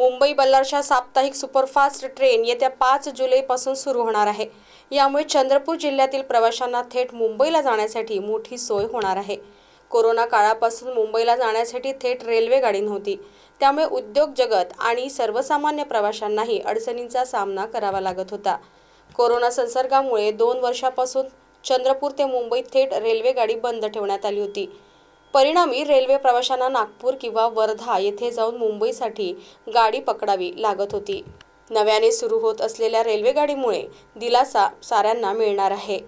मुंबई बल्लारशा साप्ताहिक superfast train येत्या पाच जुलैपासून सुरू होणार आहे यामुळे चंद्रपूर जिल्ह्यातील प्रवाशांना थेट मुंबईला जाण्यासाठी मोठी सोय होणार आहे कोरोना काळापासून मुंबईला जाण्यासाठी थेट रेल्वे गाडी नव्हती त्यामुळे उद्योग जगत आणि सर्वसामान्य प्रवाशांनाही अडचणींचा सामना करावा लागत होता कोरोना संसर्गामुळे दोन वर्षापासून चंद्रपूर ते मुंबई थेट रेल्वे गाडी बंद ठेवण्यात आली होती परिणामी रेल्वे प्रवाशांना नागपूर किंवा वर्धा येथे जाऊन मुंबईसाठी गाडी पकडावी लागत होती नव्याने सुरू होत असलेल्या रेल्वेगाडीमुळे दिलासा साऱ्यांना मिळणार आहे